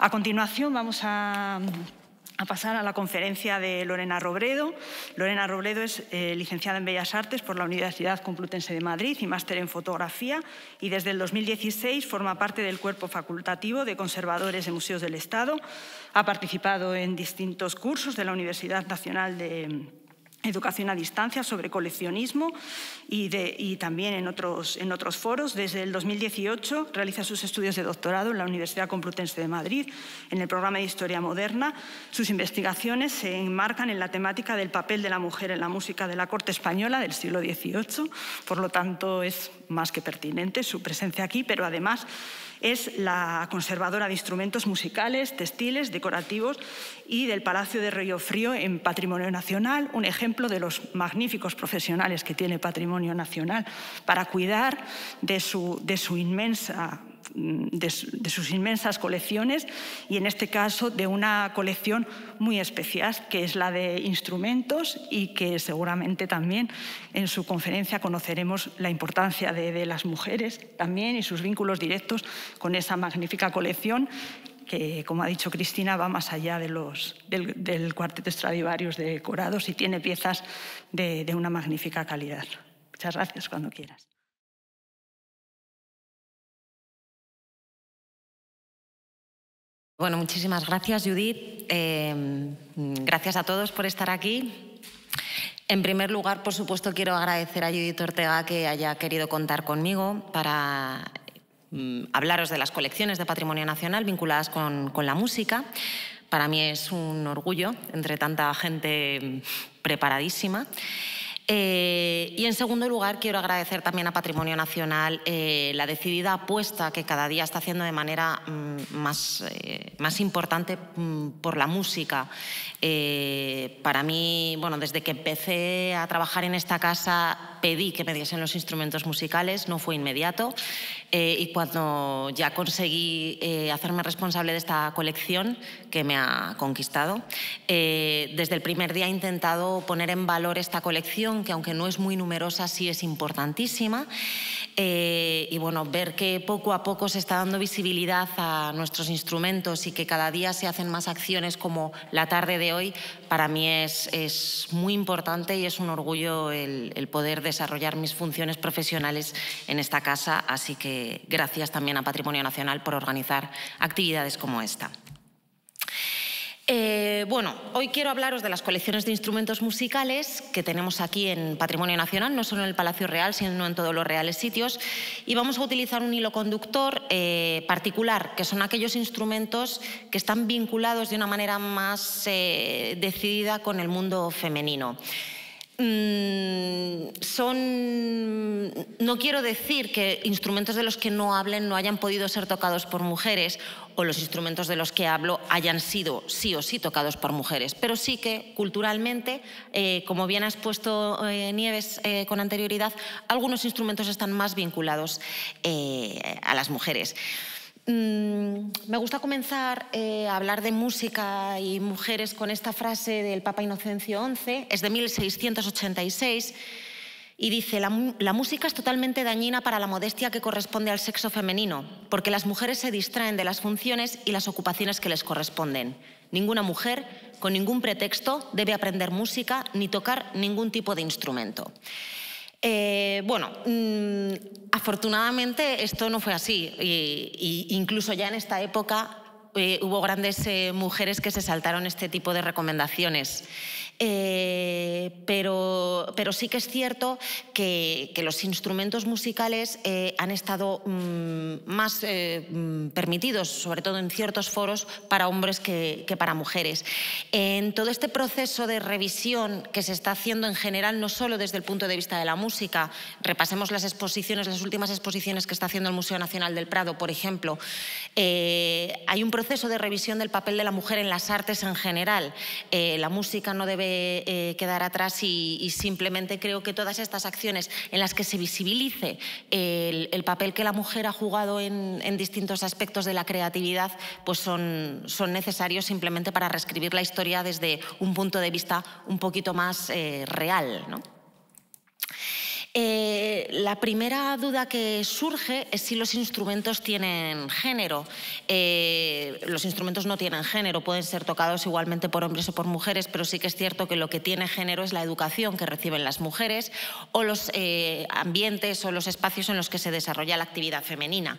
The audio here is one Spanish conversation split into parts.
A continuación vamos a, pasar a la conferencia de Lorena Robredo. Lorena Robredo es eh, licenciada en Bellas Artes por la Universidad Complutense de Madrid y máster en fotografía y desde el 2016 forma parte del cuerpo facultativo de conservadores de museos del Estado. Ha participado en distintos cursos de la Universidad Nacional de educación a distancia sobre coleccionismo y, también en otros, en otros foros. Desde el 2018 realiza sus estudios de doctorado en la Universidad Complutense de Madrid en el programa de Historia Moderna. Sus investigaciones se enmarcan en la temática del papel de la mujer en la música de la corte española del siglo XVIII. Por lo tanto, es más que pertinente su presencia aquí, pero además es la conservadora de instrumentos musicales, textiles, decorativos y del Palacio de Río Frío en Patrimonio Nacional, un ejemplo de los magníficos profesionales que tiene Patrimonio Nacional para cuidar de su, de su inmensa Mm, de, sus inmensas colecciones y en este caso de una colección muy especial que es la de instrumentos y que seguramente también en su conferencia conoceremos la importancia de, las mujeres también y sus vínculos directos con esa magnífica colección que, como ha dicho Cristina, va más allá de los, del, cuarteto Stradivarius decorados y tiene piezas de una magnífica calidad. Muchas gracias, cuando quieras. Bueno, muchísimas gracias, Judith. Eh, gracias a todos por estar aquí. En primer lugar, por supuesto, quiero agradecer a Judith Ortega que haya querido contar conmigo para mm, hablaros de las colecciones de patrimonio nacional vinculadas con la música. Para mí es un orgullo, entre tanta gente preparadísima. Eh, y en segundo lugar, quiero agradecer también a Patrimonio Nacional eh, la decidida apuesta que cada día está haciendo de manera mm, más, eh, más importante mm, por la música. para mí, bueno, desde que empecé a trabajar en esta casa, pedí que me diesen los instrumentos musicales, no fue inmediato. Eh, y cuando ya conseguí eh, hacerme responsable de esta colección que me ha conquistado, eh, desde el primer día he intentado poner en valor esta colección, que aunque no es muy numerosa, sí es importantísima. Eh, y bueno, ver que poco a poco se está dando visibilidad a nuestros instrumentos y que cada día se hacen más acciones como la tarde de hoy, para mí es, es muy importante y es un orgullo el poder desarrollar mis funciones profesionales en esta casa, así que gracias también a Patrimonio Nacional por organizar actividades como esta. Eh, bueno, hoy quiero hablaros de las colecciones de instrumentos musicales que tenemos aquí en Patrimonio Nacional, no solo en el Palacio Real, sino en todos los reales sitios. Y vamos a utilizar un hilo conductor eh, particular, que son aquellos instrumentos que están vinculados de una manera más eh, decidida con el mundo femenino. Mm, son, no quiero decir que instrumentos de los que no hablen no hayan podido ser tocados por mujeres o los instrumentos de los que hablo hayan sido sí o sí tocados por mujeres, pero sí que culturalmente, eh, como bien has puesto eh, Nieves eh, con anterioridad, algunos instrumentos están más vinculados a las mujeres. Mm, me gusta comenzar a hablar de música y mujeres con esta frase del Papa Inocencio XI, es de 1686 y dice, la, música es totalmente dañina para la modestia que corresponde al sexo femenino, porque las mujeres se distraen de las funciones y las ocupaciones que les corresponden. Ninguna mujer, con ningún pretexto, debe aprender música ni tocar ningún tipo de instrumento. Eh, bueno, mm, afortunadamente esto no fue así. Y, incluso ya en esta época eh, hubo grandes eh, mujeres que se saltaron este tipo de recomendaciones. Eh, pero, pero sí que es cierto que, los instrumentos musicales eh, han estado mm, más eh, mm, permitidos, sobre todo en ciertos foros, para hombres que, que, para mujeres. En todo este proceso de revisión que se está haciendo en general, no solo desde el punto de vista de la música, repasemos las exposiciones, las últimas exposiciones que está haciendo el Museo Nacional del Prado, por ejemplo, hay un proceso de revisión del papel de la mujer en las artes en general. la música no debe eh, eh, quedar atrás y, simplemente creo que todas estas acciones en las que se visibilice el, papel que la mujer ha jugado en, distintos aspectos de la creatividad, pues son, son necesarios simplemente para reescribir la historia desde un punto de vista un poquito más eh, real. Eh, la primera duda que surge es si los instrumentos tienen género. Eh, los instrumentos no tienen género, pueden ser tocados igualmente por hombres o por mujeres, pero sí que es cierto que lo que tiene género es la educación que reciben las mujeres o los eh, ambientes o los espacios en los que se desarrolla la actividad femenina.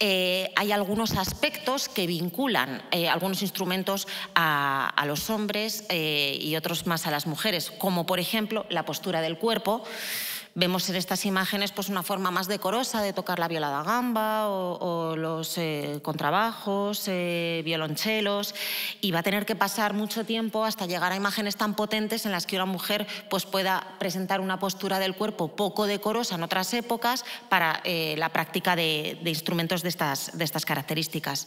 hay algunos aspectos que vinculan algunos instrumentos a, a los hombres y otros más a las mujeres, como por ejemplo la postura del cuerpo vemos en estas imágenes pues, una forma más decorosa de tocar la violada gamba o, los eh, contrabajos, eh, violonchelos, y va a tener que pasar mucho tiempo hasta llegar a imágenes tan potentes en las que una mujer pues, pueda presentar una postura del cuerpo poco decorosa en otras épocas para eh, la práctica de, instrumentos de estas características.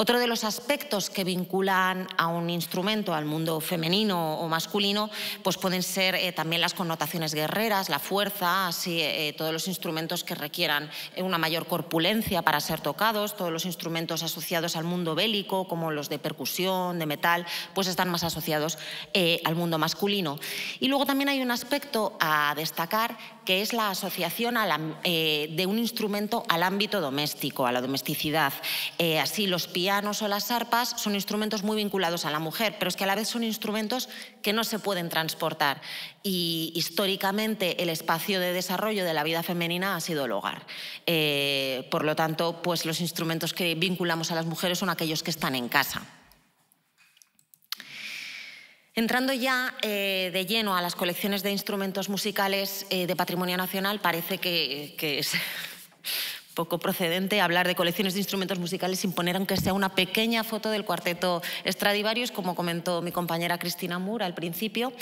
Otro de los aspectos que vinculan a un instrumento al mundo femenino o masculino, pues pueden ser eh, también las connotaciones guerreras, la fuerza, así, eh, eh, todos los instrumentos que requieran una mayor corpulencia para ser tocados, todos los instrumentos asociados al mundo bélico, como los de percusión, de metal, pues están más asociados al mundo masculino. Y luego también hay un aspecto a destacar que es la asociación eh, de un instrumento al ámbito doméstico, a la domesticidad. Eh, así, los pianos o las arpas son instrumentos muy vinculados a la mujer, pero es que a la vez son instrumentos que no se pueden transportar. Y históricamente el espacio de desarrollo de la vida femenina ha sido el hogar. Eh, por lo tanto, pues los instrumentos que vinculamos a las mujeres son aquellos que están en casa. Entrando ya eh, de lleno a las colecciones de instrumentos musicales eh, de Patrimonio Nacional, parece que, que es poco procedente hablar de colecciones de instrumentos musicales sin poner aunque sea una pequeña foto del cuarteto Stradivarius, como comentó mi compañera Cristina Moore al principio.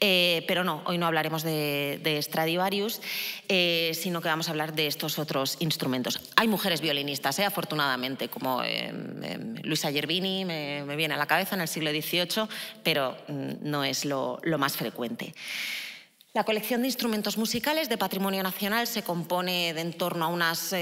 Eh, pero no, hoy no hablaremos de, Stradivarius, eh, sino que vamos a hablar de estos otros instrumentos. Hay mujeres violinistas, eh, afortunadamente, como Luisa Gervini, me, viene a la cabeza en el siglo XVIII, pero mm, no es lo, lo más frecuente. La colección de instrumentos musicales de Patrimonio Nacional se compone de en torno a unas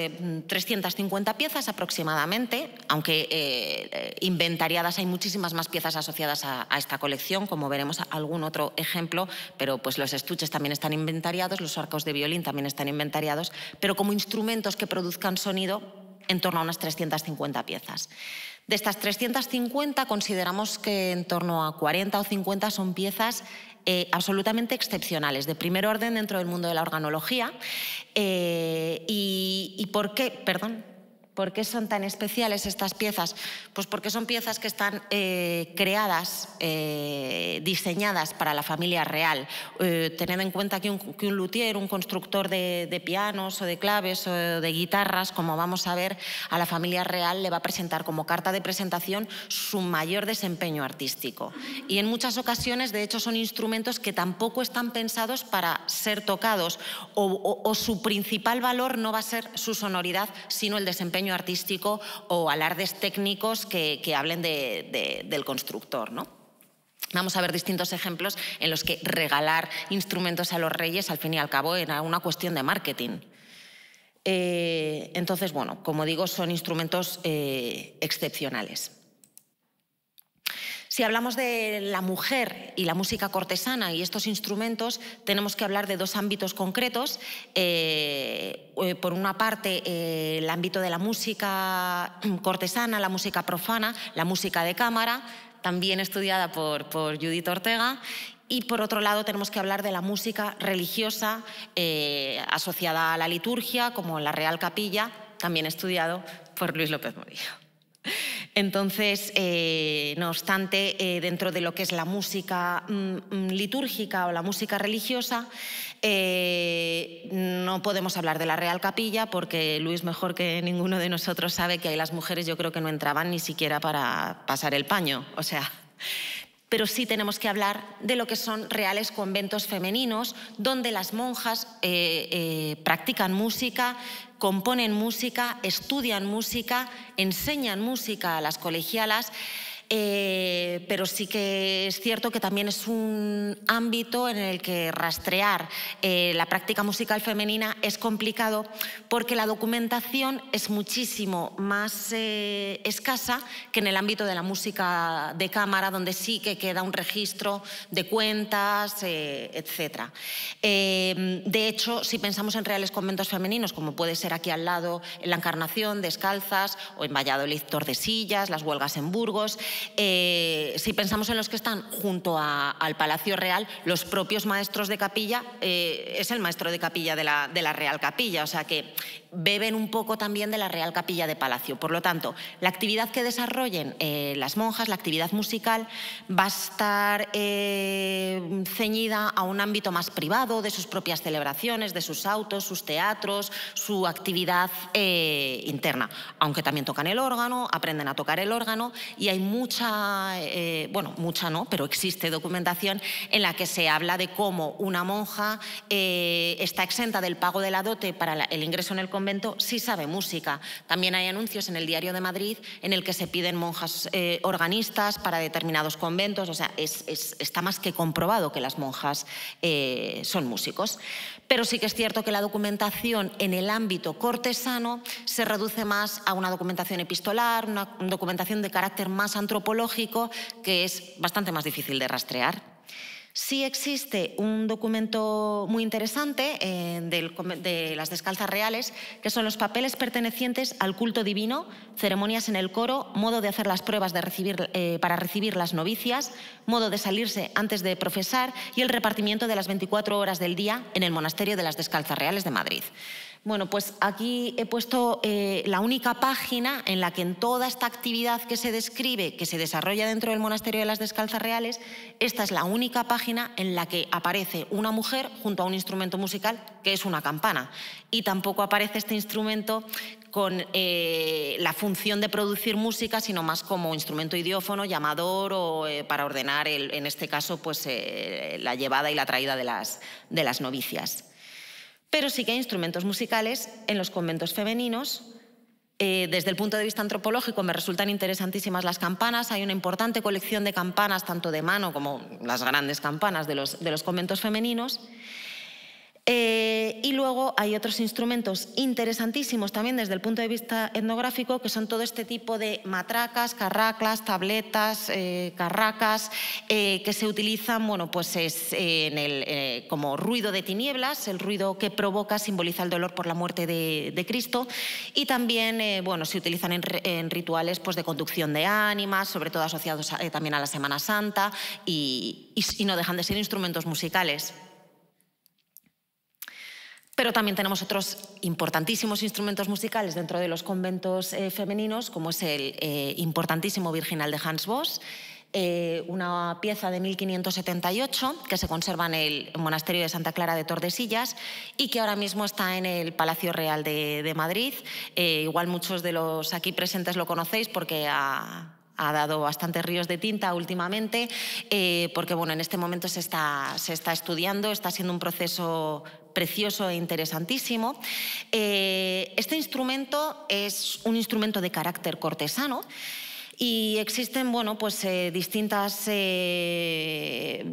350 eh, piezas aproximadamente, aunque eh, inventariadas hay muchísimas más piezas asociadas a, esta colección, como veremos algún otro ejemplo, pero pues los estuches también están inventariados, los arcos de violín también están inventariados, pero como instrumentos que produzcan sonido, en torno a unas 350 piezas. De estas 350 consideramos que en torno a 40 o 50 son piezas eh, absolutamente excepcionales, de primer orden dentro del mundo de la organología. Eh, y, por qué? Perdón. ¿Por qué son tan especiales estas piezas? Pues porque son piezas que están eh, creadas, eh, diseñadas para la familia real. Eh, tened en cuenta que un, que un luthier, un constructor de, pianos o de claves o de guitarras, como vamos a ver, a la familia real le va a presentar como carta de presentación su mayor desempeño artístico. Y en muchas ocasiones, de hecho, son instrumentos que tampoco están pensados para ser tocados o su principal valor no va a ser su sonoridad, sino el desempeño artístico o alardes técnicos que, hablen del constructor. ¿no? Vamos a ver distintos ejemplos en los que regalar instrumentos a los reyes, al fin y al cabo, era una cuestión de marketing. Eh, entonces, bueno, como digo, son instrumentos eh, excepcionales. Si hablamos de la mujer y la música cortesana y estos instrumentos, tenemos que hablar de dos ámbitos concretos. Eh, eh, por una parte, eh, el ámbito de la música cortesana, la música profana, la música de cámara, también estudiada por, Judith Ortega, y por otro lado tenemos que hablar de la música religiosa asociada a la liturgia, como la Real Capilla, también estudiado por Luis López Morillo. Entonces, eh, no obstante, eh, dentro de lo que es la música mm, mm, litúrgica o la música religiosa, eh, no podemos hablar de la Real Capilla porque Luis mejor que ninguno de nosotros sabe que hay las mujeres yo creo que no entraban ni siquiera para pasar el paño. O sea, pero sí tenemos que hablar de lo que son reales conventos femeninos, donde las monjas practican música, componen música, estudian música, enseñan música a las colegialas eh, pero sí que es cierto que también es un ámbito en el que rastrear eh, la práctica musical femenina es complicado porque la documentación es muchísimo más eh, escasa que en el ámbito de la música de cámara, donde sí que queda un registro de cuentas, etc. de hecho, si pensamos en reales conventos femeninos, como puede ser aquí al lado en La Encarnación, Descalzas, o en Valladolid, Tordesillas, las huelgas en Burgos, eh, si pensamos en los que están junto al Palacio Real, los propios maestros de capilla, eh, es el maestro de capilla de la, de la Real Capilla, o sea que beben un poco también de la Real Capilla de Palacio. Por lo tanto, la actividad que desarrollen eh, las monjas, la actividad musical, va a estar eh, ceñida a un ámbito más privado de sus propias celebraciones, de sus autos, sus teatros, su actividad eh, interna. Aunque también tocan el órgano, aprenden a tocar el órgano y hay mucha, bueno, mucha no, pero existe documentación en la que se habla de cómo una monja está exenta del pago de la dote para el ingreso en el convento sí sabe música. También hay anuncios en el Diario de Madrid en el que se piden monjas eh, organistas para determinados conventos. O sea, está más que comprobado que las monjas eh, son músicos. Pero sí que es cierto que la documentación en el ámbito cortesano se reduce más a una documentación epistolar, una documentación de carácter más antropológico que es bastante más difícil de rastrear. Sí existe un documento muy interesante eh, de las descalzas reales, que son los papeles pertenecientes al culto divino, ceremonias en el coro, modo de hacer las pruebas eh, para recibir las novicias, modo de salirse antes de profesar y el repartimiento de las 24 horas del día en el monasterio de las descalzas reales de Madrid. Bueno, pues aquí he puesto eh, la única página en la que en toda esta actividad que se describe, que se desarrolla dentro del monasterio de las Descalzas Reales, esta es la única página en la que aparece una mujer junto a un instrumento musical que es una campana. Y tampoco aparece este instrumento con eh, la función de producir música, sino más como instrumento idiófono, llamador o eh, para ordenar, en este caso, pues, la llevada y la traída de las novicias. Pero sí que hay instrumentos musicales en los conventos femeninos. Eh, desde el punto de vista antropológico me resultan interesantísimas las campanas. Hay una importante colección de campanas, tanto de mano como las grandes campanas de los conventos femeninos. Eh, y luego hay otros instrumentos interesantísimos también desde el punto de vista etnográfico, que son todo este tipo de matracas, carraclas, tabletas, eh, carracas, eh, que se utilizan bueno, pues es, como ruido de tinieblas, el ruido que provoca simboliza el dolor por la muerte de, Cristo, y también bueno, se utilizan en, rituales pues, de conducción de ánimas, sobre todo asociados también a la Semana Santa, y no dejan de ser instrumentos musicales. Pero también tenemos otros importantísimos instrumentos musicales dentro de los conventos eh, femeninos, como es el eh, importantísimo virginal de Hans Voss, eh, una pieza de 1578 que se conserva en el monasterio de Santa Clara de Tordesillas y que ahora mismo está en el Palacio Real de, Madrid. igual muchos de los aquí presentes lo conocéis porque ha dado bastantes ríos de tinta últimamente, porque bueno, en este momento se está, se está estudiando, está siendo un proceso precioso e interesantísimo. Eh, este instrumento es un instrumento de carácter cortesano. Y existen bueno, pues, eh, distintas eh,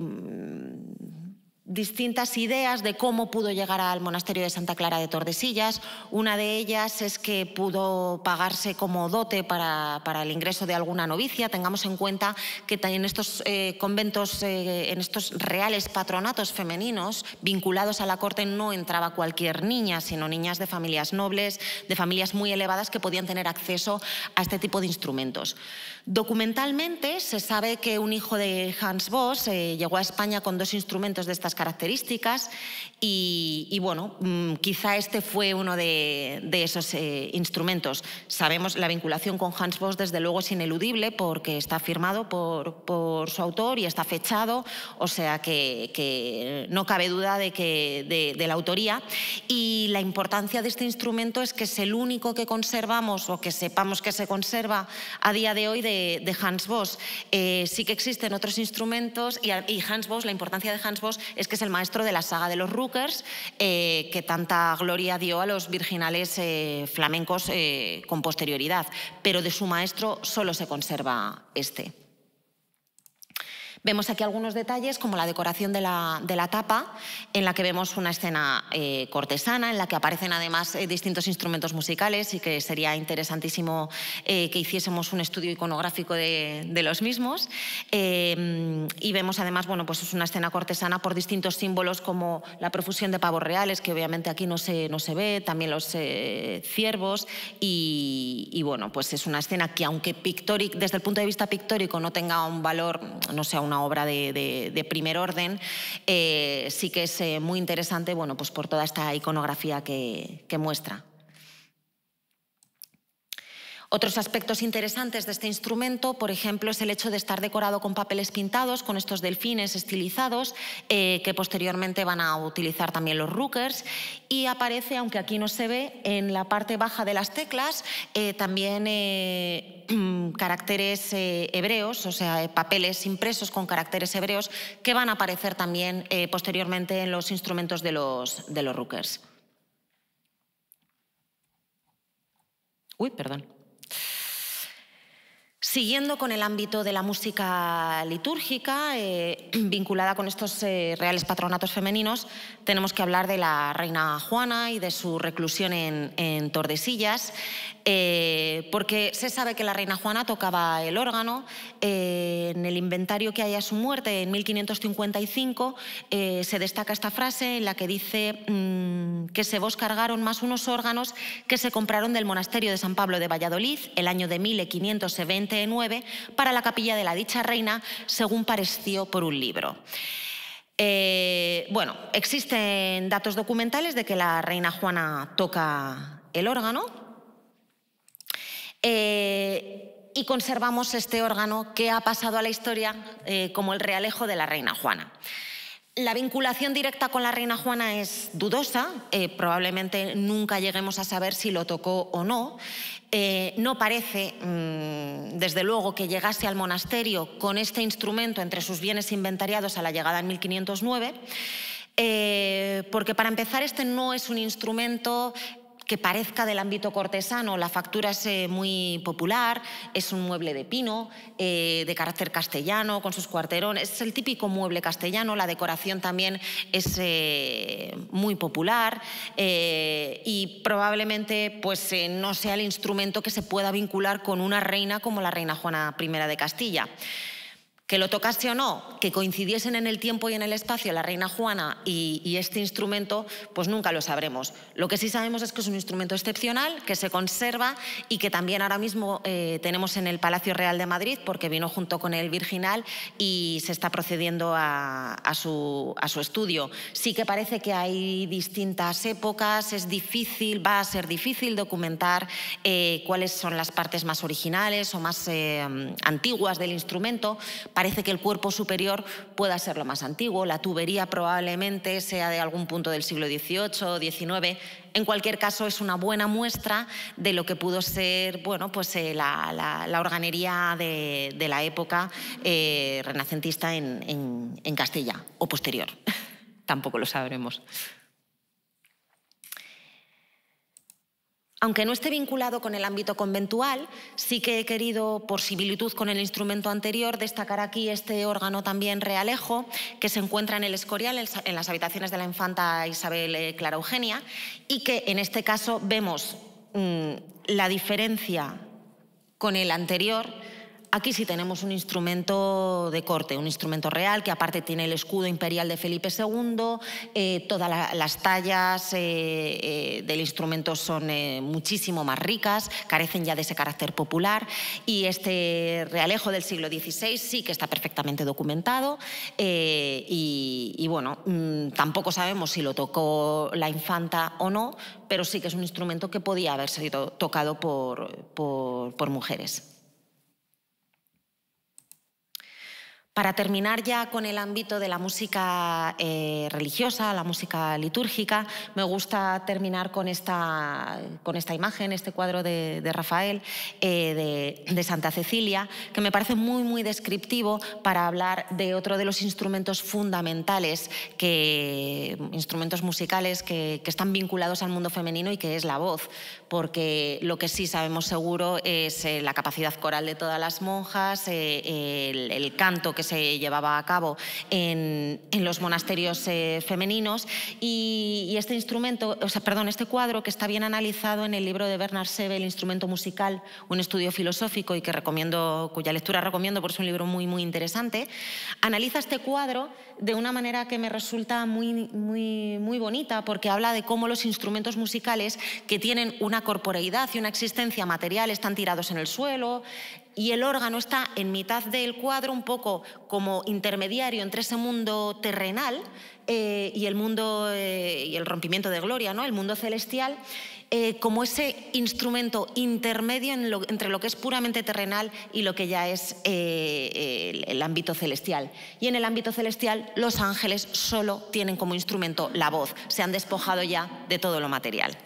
distintas ideas de cómo pudo llegar al monasterio de Santa Clara de Tordesillas. Una de ellas es que pudo pagarse como dote para, el ingreso de alguna novicia. Tengamos en cuenta que en estos eh, conventos, eh, en estos reales patronatos femeninos vinculados a la corte no entraba cualquier niña, sino niñas de familias nobles, de familias muy elevadas que podían tener acceso a este tipo de instrumentos. Documentalmente se sabe que un hijo de Hans Voss eh, llegó a España con dos instrumentos de estas características y, bueno, mm, quizá este fue uno de, esos eh, instrumentos. Sabemos la vinculación con Hans Voss desde luego es ineludible porque está firmado por, su autor y está fechado, o sea que, no cabe duda de, que, de, la autoría. Y la importancia de este instrumento es que es el único que conservamos o que sepamos que se conserva a día de hoy de, Hans Bosch eh, sí que existen otros instrumentos y, Hans Bosch la importancia de Hans Bosch es que es el maestro de la saga de los Rookers, eh, que tanta gloria dio a los virginales eh, flamencos con posterioridad, pero de su maestro solo se conserva este. Vemos aquí algunos detalles como la decoración de la, de la tapa, en la que vemos una escena eh, cortesana, en la que aparecen además eh, distintos instrumentos musicales y que sería interesantísimo eh, que hiciésemos un estudio iconográfico de, de los mismos. y vemos además, bueno, pues es una escena cortesana por distintos símbolos como la profusión de pavos reales, que obviamente aquí no se, no se ve, también los ciervos y, bueno, pues es una escena que aunque pictóric, desde el punto de vista pictórico no tenga un valor, no sea un una obra de, primer orden, eh, sí que es eh, muy interesante bueno, pues por toda esta iconografía que muestra. Otros aspectos interesantes de este instrumento, por ejemplo, es el hecho de estar decorado con papeles pintados, con estos delfines estilizados, eh, que posteriormente van a utilizar también los rookers, y aparece, aunque aquí no se ve, en la parte baja de las teclas, eh, también eh, caracteres hebreos, o sea, papeles impresos con caracteres hebreos, que van a aparecer también posteriormente en los instrumentos de los, de los rookers. Uy, perdón. Siguiendo con el ámbito de la música litúrgica, eh, vinculada con estos eh, reales patronatos femeninos, tenemos que hablar de la reina Juana y de su reclusión en, Tordesillas, eh, porque se sabe que la reina Juana tocaba el órgano. en el inventario que hay a su muerte, en 1555, se destaca esta frase en la que dice mm, que se vos cargaron más unos órganos que se compraron del monasterio de San Pablo de Valladolid el año de 1570 para la capilla de la dicha reina, según pareció por un libro. Eh, bueno, existen datos documentales de que la reina Juana toca el órgano. Eh, y conservamos este órgano que ha pasado a la historia eh, como el realejo de la reina Juana. La vinculación directa con la reina Juana es dudosa, probablemente nunca lleguemos a saber si lo tocó o no, eh, no parece, mm, desde luego, que llegase al monasterio con este instrumento entre sus bienes inventariados a la llegada en 1509. Eh, porque para empezar este no es un instrumento que parezca del ámbito cortesano, la factura es eh, muy popular, es un mueble de pino, eh, de carácter castellano, con sus cuarterones, es el típico mueble castellano, la decoración también es eh, muy popular y probablemente pues, no sea el instrumento que se pueda vincular con una reina como la reina Juana I de Castilla que lo tocase o no, que coincidiesen en el tiempo y en el espacio la reina Juana y, este instrumento, pues nunca lo sabremos. Lo que sí sabemos es que es un instrumento excepcional, que se conserva y que también ahora mismo eh, tenemos en el Palacio Real de Madrid, porque vino junto con el Virginal y se está procediendo a, su, estudio. Sí que parece que hay distintas épocas, es difícil, va a ser difícil documentar eh, cuáles son las partes más originales o más eh, antiguas del instrumento. Parece que el cuerpo superior pueda ser lo más antiguo, la tubería probablemente sea de algún punto del siglo XVIII o XIX. En cualquier caso, es una buena muestra de lo que pudo ser bueno, pues, eh, la, organería de, la época eh, renacentista en Castilla o posterior. Tampoco lo sabremos. Aunque no esté vinculado con el ámbito conventual, sí que he querido, por similitud con el instrumento anterior, destacar aquí este órgano también realejo que se encuentra en el Escorial, en las habitaciones de la infanta Isabel eh, Clara Eugenia, y que en este caso vemos mm, la diferencia con el anterior Aquí sí tenemos un instrumento de corte, un instrumento real que aparte tiene el escudo imperial de Felipe II, eh, todas las tallas eh, eh, del instrumento son muchísimo más ricas, carecen ya de ese carácter popular y este realejo del siglo XVI sí que está perfectamente documentado y, bueno, mm, tampoco sabemos si lo tocó la infanta o no, pero sí que es un instrumento que podía haber sido tocado por, por mujeres. Para terminar ya con el ámbito de la música eh, religiosa, la música litúrgica, me gusta terminar con esta, con esta imagen, este cuadro de, Rafael, eh, de, Santa Cecilia, que me parece muy, muy descriptivo para hablar de otro de los instrumentos fundamentales, que, instrumentos musicales que, están vinculados al mundo femenino y que es la voz, porque lo que sí sabemos seguro es eh, la capacidad coral de todas las monjas, el canto que se llevaba a cabo en, los monasterios eh, femeninos. Y, este instrumento, o sea, perdón, este cuadro que está bien analizado en el libro de Bernard Sebe, El instrumento musical, un estudio filosófico y que recomiendo, cuya lectura recomiendo porque es un libro muy, muy interesante, analiza este cuadro de una manera que me resulta muy, muy, muy bonita porque habla de cómo los instrumentos musicales que tienen una corporeidad y una existencia material están tirados en el suelo, y el órgano está en mitad del cuadro, un poco como intermediario entre ese mundo terrenal eh, y el mundo eh, y el rompimiento de gloria, ¿no? el mundo celestial, eh, como ese instrumento intermedio entre lo que es puramente terrenal y lo que ya es el ámbito celestial. Y en el ámbito celestial los ángeles solo tienen como instrumento la voz, se han despojado ya de todo lo material.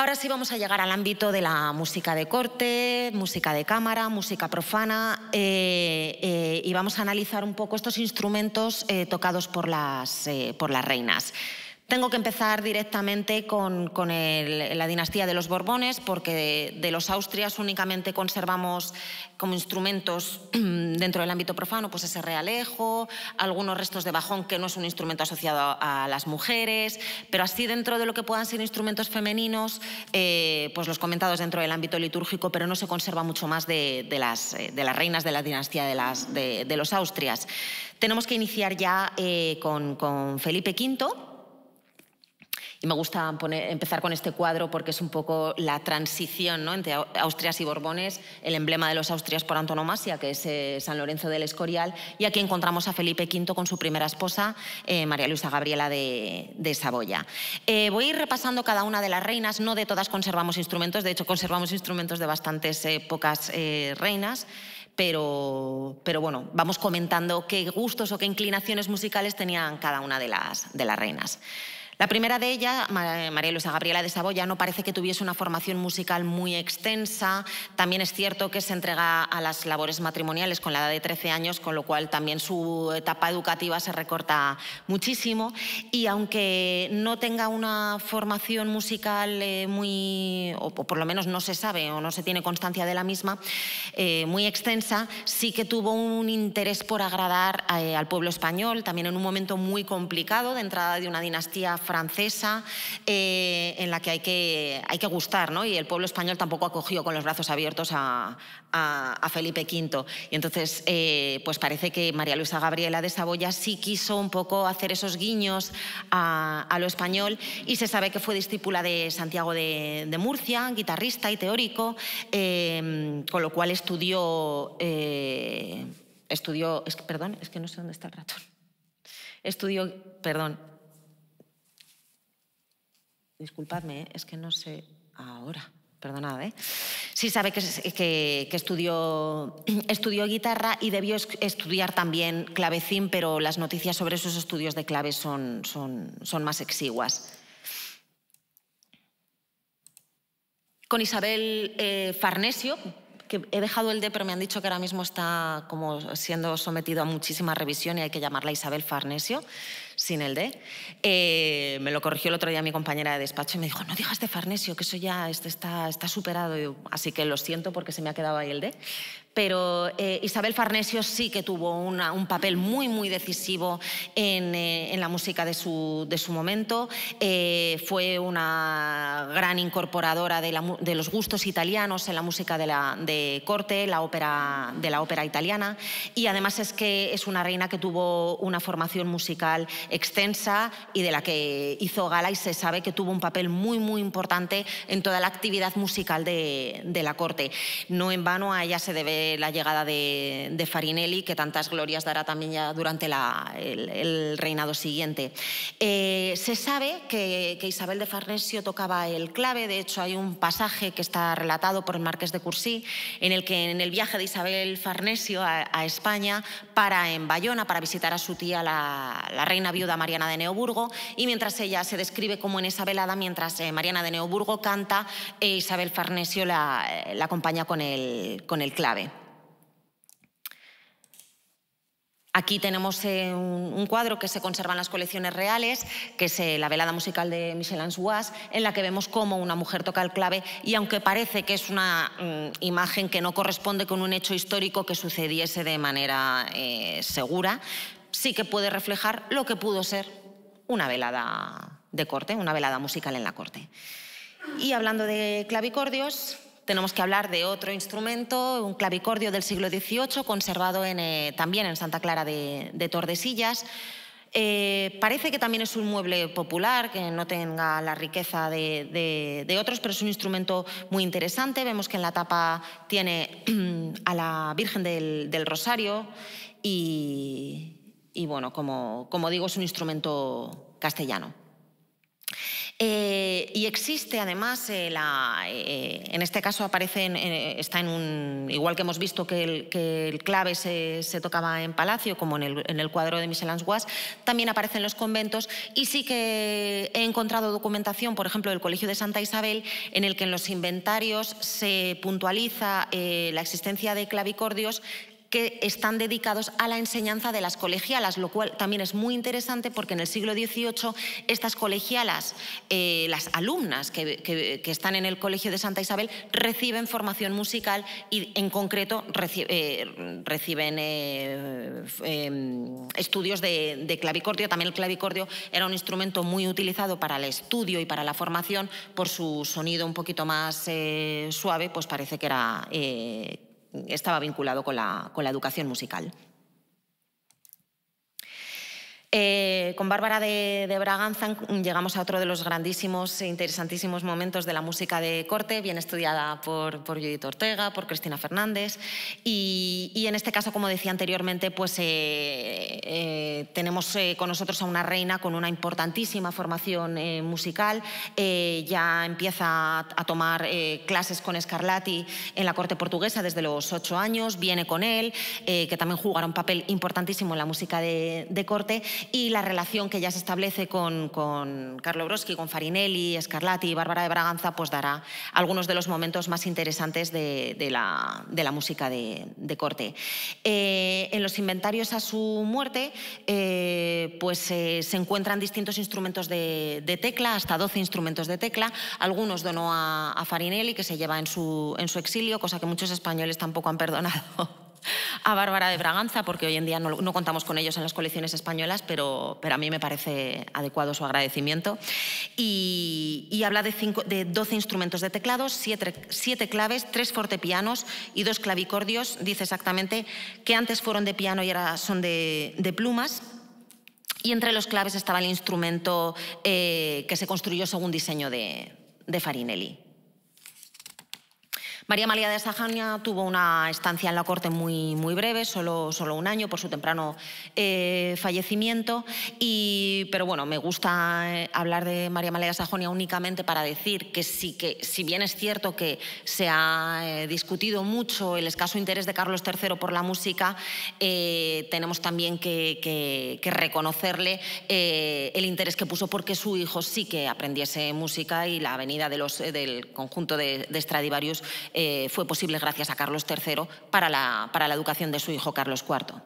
Ahora sí vamos a llegar al ámbito de la música de corte, música de cámara, música profana eh, eh, y vamos a analizar un poco estos instrumentos eh, tocados por las reinas. Tengo que empezar directamente con, la dinastía de los Borbones, porque de, los Austrias únicamente conservamos como instrumentos dentro del ámbito profano pues ese realejo, algunos restos de bajón, que no es un instrumento asociado a, las mujeres, pero así dentro de lo que puedan ser instrumentos femeninos, eh, pues los comentados dentro del ámbito litúrgico, pero no se conserva mucho más de, eh, las, reinas de la dinastía de, los Austrias. Tenemos que iniciar ya eh, con, con Felipe V me gusta empezar con este cuadro porque es un poco la transición entre Austrias y Borbones, el emblema de los Austrias por antonomasia, que es eh, San Lorenzo del Escorial, y aquí encontramos a Felipe V con su primera esposa, eh, María Luisa Gabriela de, Saboya. Eh, voy a ir repasando cada una de las reinas, no de todas conservamos instrumentos, de hecho conservamos instrumentos de bastantes pocas reinas. Pero, bueno, vamos comentando qué gustos o qué inclinaciones musicales tenían cada una de las reinas. La primera de ellas, eh, María Luisa Gabriela de Saboya, no parece que tuviese una formación musical muy extensa. También es cierto que se entrega a las labores matrimoniales con la edad de 13 años, con lo cual también su etapa educativa se recorta muchísimo. Y aunque no tenga una formación musical eh, muy, o por lo menos no se sabe o no se tiene constancia de la misma, eh, muy extensa, sí que tuvo un interés por agradar al pueblo español, también en un momento muy complicado de entrada de una dinastía francesa eh, en la que hay que, hay que gustar, ¿no? Y el pueblo español tampoco acogió con los brazos abiertos a, Felipe V. Y entonces, eh, pues parece que María Luisa Gabriela de Saboya sí quiso un poco hacer esos guiños a, lo español y se sabe que fue discípula de Santiago de, Murcia, guitarrista y teórico, eh, con lo cual estudió... estudió, perdón, es que no sé dónde está el ratón estudió, perdón, disculpadme, ¿eh? es que no sé ahora, perdonad, ¿eh? Sí sabe que, estudió, estudió, guitarra y debió estudiar también clavecín, pero las noticias sobre sus estudios de clave son, son, son más exiguas. Con Isabel eh, Farnesio, que he dejado el D, pero me han dicho que ahora mismo está como siendo sometido a muchísima revisión y hay que llamarla Isabel Farnesio, sin el D. Eh, me lo corrigió el otro día mi compañera de despacho y me dijo, no digas de Farnesio, que eso ya este está, está superado. Así que lo siento porque se me ha quedado ahí el D pero eh, Isabel Farnesio sí que tuvo un papel muy, muy decisivo eh, en, la música de su, de su momento. Eh, fue una gran incorporadora de, la, de, los gustos italianos en la música de, la, de corte, la ópera, de la ópera italiana. Y además es que es una reina que tuvo una formación musical extensa y de la que hizo gala y se sabe que tuvo un papel muy, muy importante en toda la actividad musical de, de la corte. No en vano a ella se debe la llegada de, Farinelli, que tantas glorias dará también ya durante el, reinado siguiente. Eh, se sabe que, Isabel de Farnesio tocaba el clave, de hecho hay un pasaje que está relatado por el marqués de Cursí, en el que en el viaje de Isabel Farnesio a, España para en Bayona para visitar a su tía, la, reina viuda Mariana de Neoburgo, y mientras ella se describe como en esa velada, mientras eh, Mariana de Neoburgo canta, eh, Isabel Farnesio la, la acompaña con el, con el clave. Aquí tenemos eh, un, cuadro que se conserva en las colecciones reales, que es eh, la velada musical de Michel Ansouas, en la que vemos cómo una mujer toca el clave y aunque parece que es una mm, imagen que no corresponde con un hecho histórico que sucediese de manera eh, segura, sí que puede reflejar lo que pudo ser una velada de corte, una velada musical en la corte. Y hablando de clavicordios, tenemos que hablar de otro instrumento, un clavicordio del siglo XVIII, conservado eh, también en Santa Clara de, Tordesillas. Eh, parece que también es un mueble popular, que no tenga la riqueza de, otros, pero es un instrumento muy interesante. Vemos que en la tapa tiene a la Virgen del, Rosario y, bueno, como digo, es un instrumento castellano. Eh, y existe además, eh, la, eh, en este caso aparece, está en un, igual que hemos visto que el, clave se, tocaba en Palacio, como en el, cuadro de Michel también aparece en los conventos y sí que he encontrado documentación, por ejemplo, del Colegio de Santa Isabel, en el que en los inventarios se puntualiza la existencia de clavicordios que están dedicados a la enseñanza de las colegialas, lo cual también es muy interesante porque en el siglo XVIII estas colegialas, eh, las alumnas que, están en el Colegio de Santa Isabel, reciben formación musical y en concreto eh, reciben eh, estudios de, de clavicordio. También el clavicordio era un instrumento muy utilizado para el estudio y para la formación por su sonido un poquito más suave, pues parece que era estaba vinculado con la, con la educación musical. Eh, con Bárbara de, Braganza llegamos a otro de los grandísimos e interesantísimos momentos de la música de corte, bien estudiada por, Judith Ortega, por Cristina Fernández. Y, en este caso, como decía anteriormente, pues eh, eh, tenemos con nosotros a una reina con una importantísima formación musical. ya empieza a tomar clases con Scarlatti en la corte portuguesa desde los ocho años, viene con él, que también jugará un papel importantísimo en la música de corte y la relación que ya se establece con, con Carlo Broschi, con Farinelli, Scarlatti y Bárbara de Braganza, pues dará algunos de los momentos más interesantes de, la, música de, corte. Eh, en los inventarios a su muerte, eh, pues eh, se encuentran distintos instrumentos de, tecla, hasta 12 instrumentos de tecla. Algunos donó a, Farinelli, que se lleva en su exilio, cosa que muchos españoles tampoco han perdonado a Bárbara de Braganza, porque hoy en día no, contamos con ellos en las colecciones españolas, pero, pero a mí me parece adecuado su agradecimiento. Y, habla de, 12 instrumentos de teclados 7, 7 claves, 3 fortepianos y 2 clavicordios. Dice exactamente que antes fueron de piano y ahora son de, plumas. Y entre los claves estaba el instrumento eh, que se construyó según diseño de Farinelli. María María de sajonia tuvo una estancia en la corte muy, muy breve, solo, solo un año por su temprano eh, fallecimiento, pero bueno, me gusta eh, hablar de María María de Sajonia únicamente para decir que sí que, si bien es cierto que se ha eh, discutido mucho el escaso interés de Carlos III por la música, tenemos también que, reconocerle el interés que puso porque su hijo sí que aprendiese música y la venida del conjunto de, de Stradivarius eh, fue posible gracias a Carlos III para la, para la educación de su hijo Carlos IV.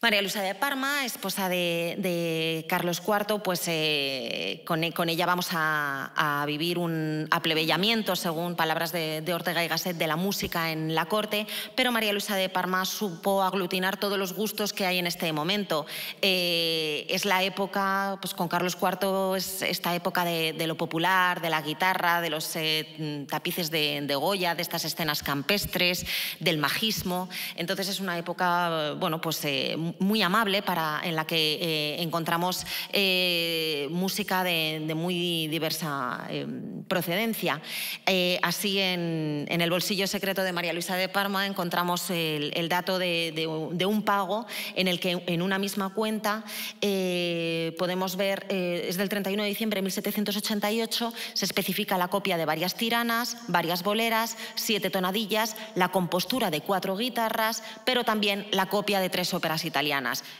María Luisa de Parma, esposa de, Carlos IV, pues eh, con, ella vamos a, vivir un aplebellamiento, según palabras de, Ortega y Gasset, de la música en la corte, pero María Luisa de Parma supo aglutinar todos los gustos que hay en este momento. Eh, es la época, pues con Carlos IV es esta época de, lo popular, de la guitarra, de los eh, tapices de, Goya, de estas escenas campestres, del magismo. Entonces es una época, bueno, pues muy amable para, en la que eh, encontramos eh, música de, muy diversa eh, procedencia. así en, el bolsillo secreto de María Luisa de Parma encontramos el, dato de, de, un pago en el que en una misma cuenta podemos ver, es del 31 de diciembre de 1788, se especifica la copia de varias tiranas, varias boleras, siete tonadillas, la compostura de cuatro guitarras, pero también la copia de tres óperas y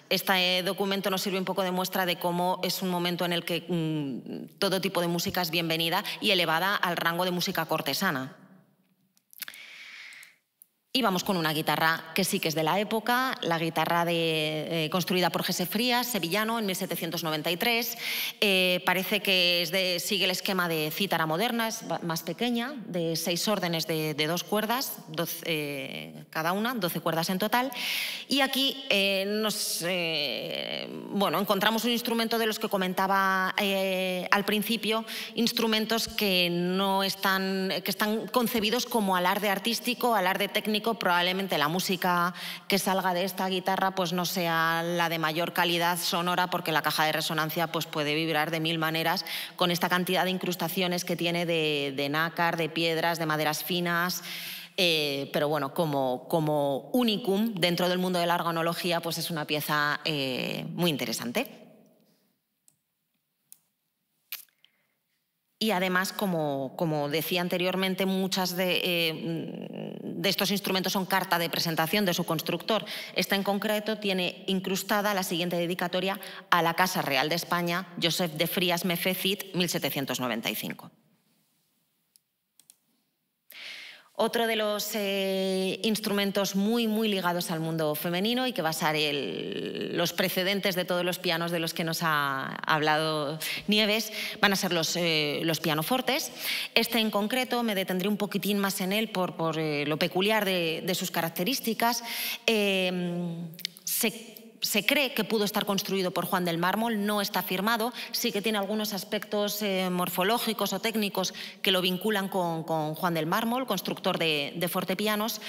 este eh, documento nos sirve un poco de muestra de cómo es un momento en el que mm, todo tipo de música es bienvenida y elevada al rango de música cortesana vamos con una guitarra que sí que es de la época, la guitarra de, eh, construida por José Frías, sevillano, en 1793. Eh, parece que es de, sigue el esquema de cítara moderna, es más pequeña, de seis órdenes de, dos cuerdas, eh, cada una, 12 cuerdas en total. Y aquí nos, bueno, encontramos un instrumento de los que comentaba al principio, instrumentos que no están, que están concebidos como alarde artístico, alarde técnico probablemente la música que salga de esta guitarra pues no sea la de mayor calidad sonora porque la caja de resonancia pues puede vibrar de mil maneras con esta cantidad de incrustaciones que tiene de, nácar, de piedras, de maderas finas. Eh, pero bueno, como, como unicum dentro del mundo de la organología, pues es una pieza eh, muy interesante. Y además, como, decía anteriormente, muchas eh, de, estos instrumentos son carta de presentación de su constructor. Esta en concreto tiene incrustada la siguiente dedicatoria a la Casa Real de España, Joseph de Frías Mefecit, 1795. Otro de los eh, instrumentos muy, muy ligados al mundo femenino y que va a ser los precedentes de todos los pianos de los que nos ha hablado Nieves, van a ser los, eh, pianofortes. Este en concreto me detendré un poquitín más en él por, eh, lo peculiar de, de sus características. se se cree que pudo estar construido por Juan del Mármol, no está firmado, sí que tiene algunos aspectos eh, morfológicos o técnicos que lo vinculan con, Juan del Mármol, constructor de, de fortepianos,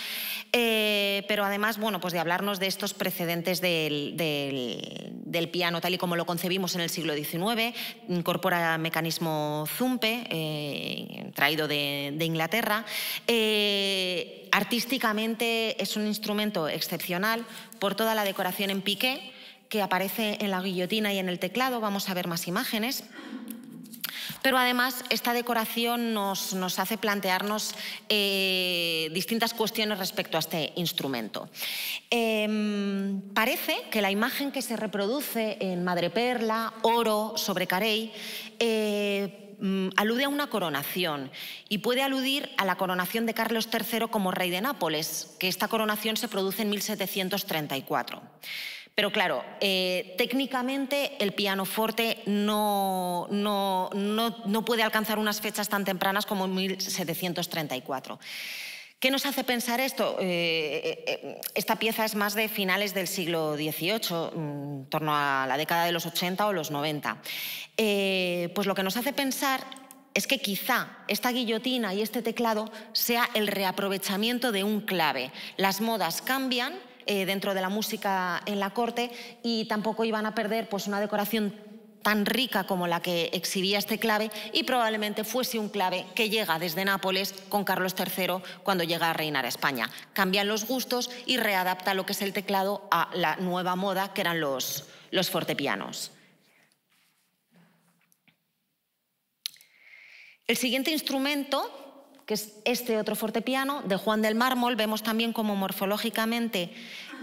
eh, pero además, bueno, pues de hablarnos de estos precedentes del, piano tal y como lo concebimos en el siglo XIX, incorpora mecanismo zumpe, eh, traído de Inglaterra artísticamente es un instrumento excepcional por toda la decoración en piqué que aparece en la guillotina y en el teclado. Vamos a ver más imágenes. Pero además esta decoración nos, hace plantearnos eh, distintas cuestiones respecto a este instrumento. Em, parece que la imagen que se reproduce en Madre Perla, oro sobre carey, eh, Mm, alude a una coronación y puede aludir a la coronación de Carlos III como rey de Nápoles, que esta coronación se produce en 1734. Pero claro, eh, técnicamente el pianoforte no, no, no, no puede alcanzar unas fechas tan tempranas como en 1734. ¿Qué nos hace pensar esto? Eh, eh, eh, esta pieza es más de finales del siglo XVIII, mm, en torno a la década de los 80 o los 90. pues lo que nos hace pensar es que quizá esta guillotina y este teclado sea el reaprovechamiento de un clave. Las modas cambian dentro de la música en la corte y tampoco iban a perder pues, una decoración tan rica como la que exhibía este clave y probablemente fuese un clave que llega desde Nápoles con Carlos III cuando llega a reinar a España. Cambian los gustos y readapta lo que es el teclado a la nueva moda que eran los, los fortepianos. El siguiente instrumento que es este otro fortepiano de Juan del Mármol, vemos también cómo morfológicamente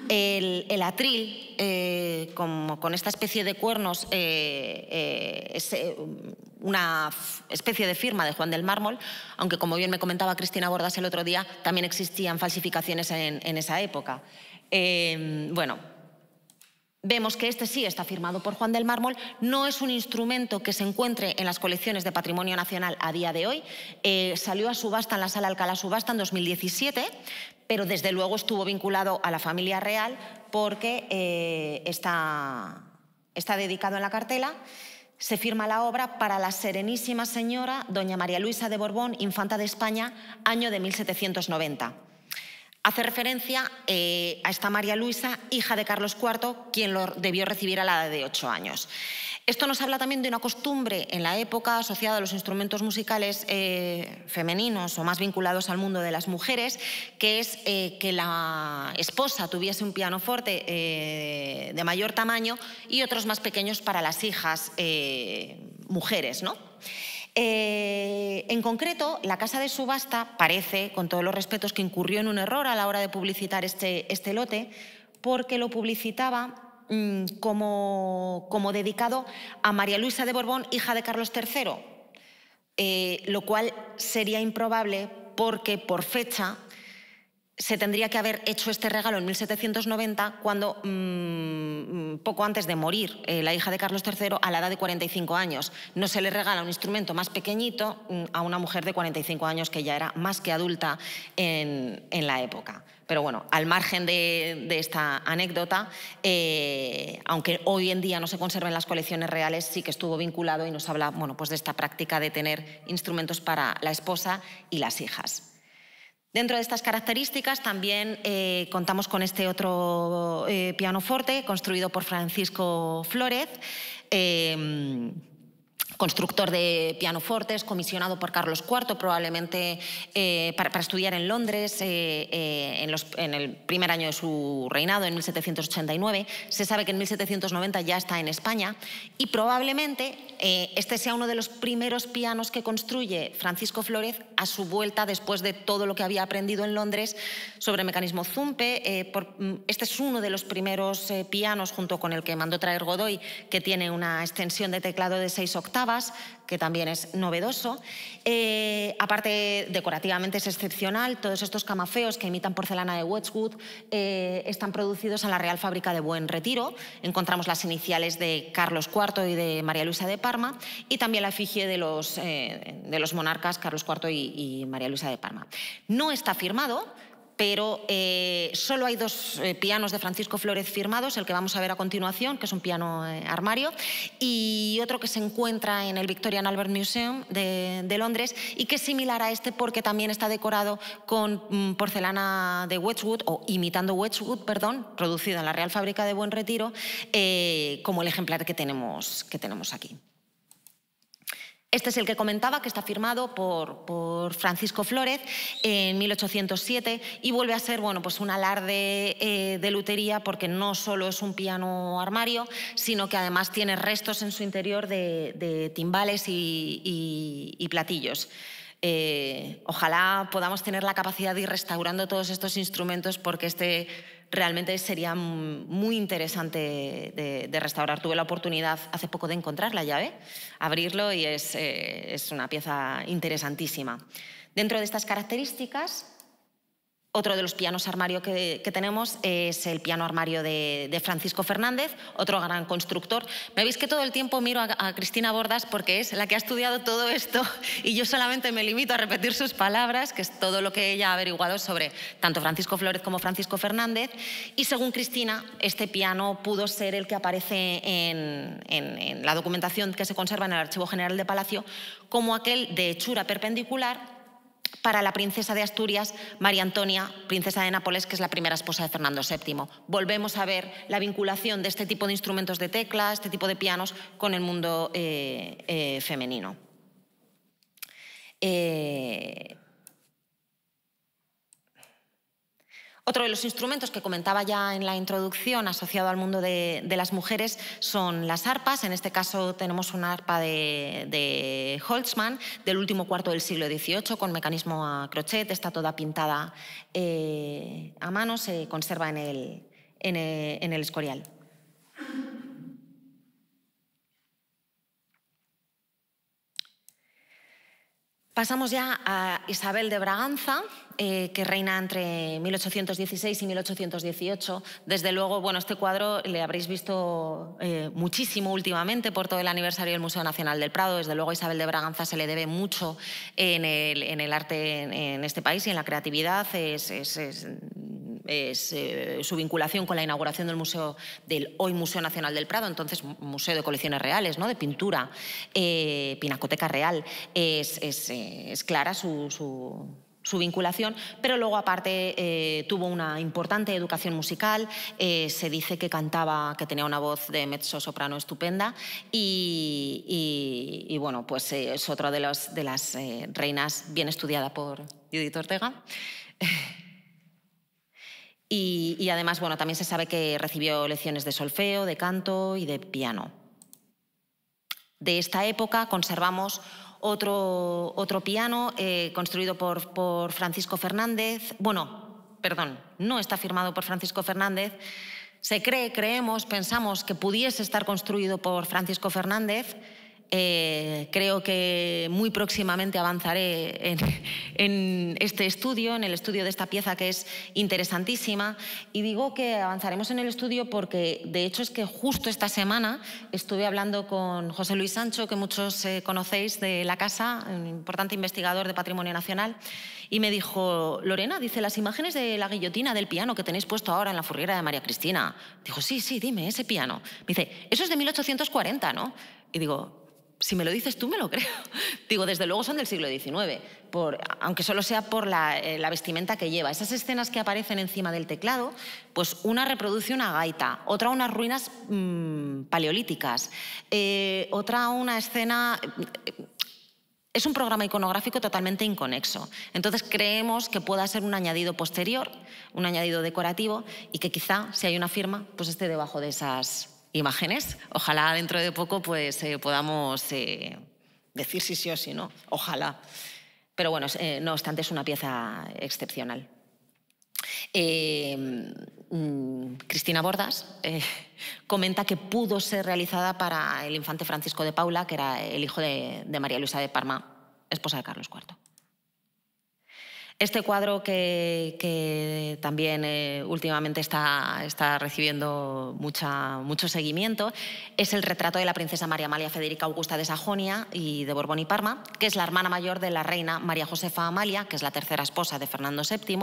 el, atril, eh, como con esta especie de cuernos, eh, eh, es una especie de firma de Juan del Mármol, aunque como bien me comentaba Cristina Bordas el otro día, también existían falsificaciones en, en esa época. bueno, Vemos que este sí está firmado por Juan del Mármol, no es un instrumento que se encuentre en las colecciones de Patrimonio Nacional a día de hoy. Eh, salió a subasta en la Sala Alcalá Subasta en 2017, pero desde luego estuvo vinculado a la familia real porque eh, está, está dedicado en la cartela. Se firma la obra para la Serenísima Señora Doña María Luisa de Borbón, Infanta de España, año de 1790 hace referencia eh, a esta María Luisa, hija de Carlos IV, quien lo debió recibir a la edad de ocho años. Esto nos habla también de una costumbre en la época asociada a los instrumentos musicales eh, femeninos o más vinculados al mundo de las mujeres, que es eh, que la esposa tuviese un pianoforte de mayor tamaño y otros más pequeños para las hijas mujeres. ¿no? Eh, en concreto, la casa de subasta parece, con todos los respetos, que incurrió en un error a la hora de publicitar este, este lote, porque lo publicitaba mm, como, como, dedicado a María Luisa de Borbón, hija de Carlos III, eh, lo cual sería improbable porque por fecha se tendría que haber hecho este regalo en 1790, cuando mm, poco antes de morir eh, la hija de Carlos III, a la edad de 45 años, no se le regala un instrumento más pequeñito mm, a una mujer de 45 años que ya era más que adulta en, la época. Pero bueno, al margen de, esta anécdota, eh, aunque hoy en día no se en las colecciones reales, sí que estuvo vinculado y nos habla bueno, pues de esta práctica de tener instrumentos para la esposa y las hijas. Dentro de estas características también eh, contamos con este otro eh, pianoforte construido por Francisco Flórez. Eh, constructor de pianofortes, comisionado por Carlos IV, probablemente eh, para, estudiar en Londres eh, eh, en, los, en, el primer año de su reinado, en 1789. Se sabe que en 1790 ya está en España y probablemente este sea uno de los primeros pianos que construye Francisco Flórez a su vuelta después de todo lo que había aprendido en Londres sobre el mecanismo Zumpe. Mm, este es uno de los primeros pianos, junto con el que mandó traer Godoy, que tiene una extensión de teclado de seis octavas que también es novedoso. Eh, aparte, decorativamente es excepcional. Todos estos camafeos que imitan porcelana de Wedgwood eh, están producidos en la Real Fábrica de Buen Retiro. Encontramos las iniciales de Carlos IV y de María Luisa de Parma y también la efigie de los, eh, monarcas Carlos IV y María Luisa de Parma. No está firmado, pero eh, solo hay dos eh, pianos de Francisco Flores firmados, el que vamos a ver a continuación, que es un piano eh, armario, y otro que se encuentra en el Victorian Albert Museum de, Londres y que es similar a este porque también está decorado con mm, porcelana de Wedgwood, o imitando Wedgwood, perdón, producida en la Real Fábrica de Buen Retiro, como el ejemplar que tenemos aquí. Este es el que comentaba, que está firmado por, Francisco Flórez en 1807 y vuelve a ser bueno, pues un alarde eh, de lutería porque no solo es un piano armario, sino que además tiene restos en su interior de, timbales y, platillos. Eh, ojalá podamos tener la capacidad de ir restaurando todos estos instrumentos porque este realmente sería muy interesante de, restaurar. Tuve la oportunidad hace poco de encontrar la llave, abrirlo y es, eh, es una pieza interesantísima. Dentro de estas características, otro de los pianos armario que, tenemos es el piano armario de, Francisco Fernández, otro gran constructor. Me veis que todo el tiempo miro a, Cristina Bordas porque es la que ha estudiado todo esto y yo solamente me limito a repetir sus palabras, que es todo lo que ella ha averiguado sobre tanto Francisco Flores como Francisco Fernández. Y según Cristina, este piano pudo ser el que aparece en, en la documentación que se conserva en el Archivo General de Palacio como aquel de hechura perpendicular para la princesa de Asturias, María Antonia, princesa de Nápoles, que es la primera esposa de Fernando VII. Volvemos a ver la vinculación de este tipo de instrumentos de tecla, este tipo de pianos, con el mundo eh, eh, femenino. Eh, Otro de los instrumentos que comentaba ya en la introducción asociado al mundo de, las mujeres son las arpas. En este caso tenemos una arpa de, de, Holtzmann del último cuarto del siglo XVIII con mecanismo a crochet. Está toda pintada eh, a mano, se conserva e, en el escorial. Pasamos ya a Isabel de Braganza, eh, que reina entre 1816 y 1818. Desde luego, bueno, este cuadro le habréis visto eh, muchísimo últimamente por todo el aniversario del Museo Nacional del Prado. Desde luego, Isabel de Braganza se le debe mucho en el, arte en, este país y en la creatividad. es, eh, su vinculación con la inauguración del museo del hoy Museo Nacional del Prado, entonces Museo de Colecciones Reales, ¿no? de pintura, Pinacoteca Real, es, clara su su vinculación, pero luego aparte eh, tuvo una importante educación musical, eh, se dice que cantaba, que tenía una voz de mezzo soprano estupenda y, bueno, pues eh, es otra de, de las reinas bien estudiada por Judith Ortega. y además, bueno, también se sabe que recibió lecciones de solfeo, de canto y de piano. De esta época conservamos otro, otro piano eh, construido por, por Francisco Fernández. Bueno, perdón, no está firmado por Francisco Fernández. Se cree, creemos, pensamos que pudiese estar construido por Francisco Fernández eh, creo que muy próximamente avanzaré en, este estudio, en el estudio de esta pieza que es interesantísima. Y digo que avanzaremos en el estudio porque, de hecho, es que justo esta semana estuve hablando con José Luis Sancho, que muchos eh, conocéis de la casa, un importante investigador de Patrimonio Nacional, y me dijo, Lorena, dice, las imágenes de la guillotina del piano que tenéis puesto ahora en la furriera de María Cristina. Dijo, sí, sí, dime, ese piano. Me dice, eso es de 1840, ¿no? Y digo, si me lo dices tú, me lo creo. Digo, desde luego son del siglo XIX, aunque solo sea por eh, la, vestimenta que lleva. Esas escenas que aparecen encima del teclado, pues una reproduce una gaita, otra unas ruinas mm, paleolíticas, eh, otra una escena... Eh, es un programa iconográfico totalmente inconexo. Entonces creemos que pueda ser un añadido posterior, un añadido decorativo, y que quizá, si hay una firma, pues esté debajo de esas, imágenes. Ojalá dentro de poco pues, eh, podamos eh, decir si sí o si no. Ojalá. Pero bueno, eh, no obstante, es una pieza excepcional. Mm, Cristina Bordas comenta que pudo ser realizada para el infante Francisco de Paula, que era el hijo de María Luisa de Parma, esposa de Carlos IV. Este cuadro que, también eh, últimamente está, está recibiendo mucha, mucho seguimiento es el retrato de la princesa María Amalia Federica Augusta de Sajonia y de Borbón y Parma, que es la hermana mayor de la reina María Josefa Amalia, que es la tercera esposa de Fernando VII.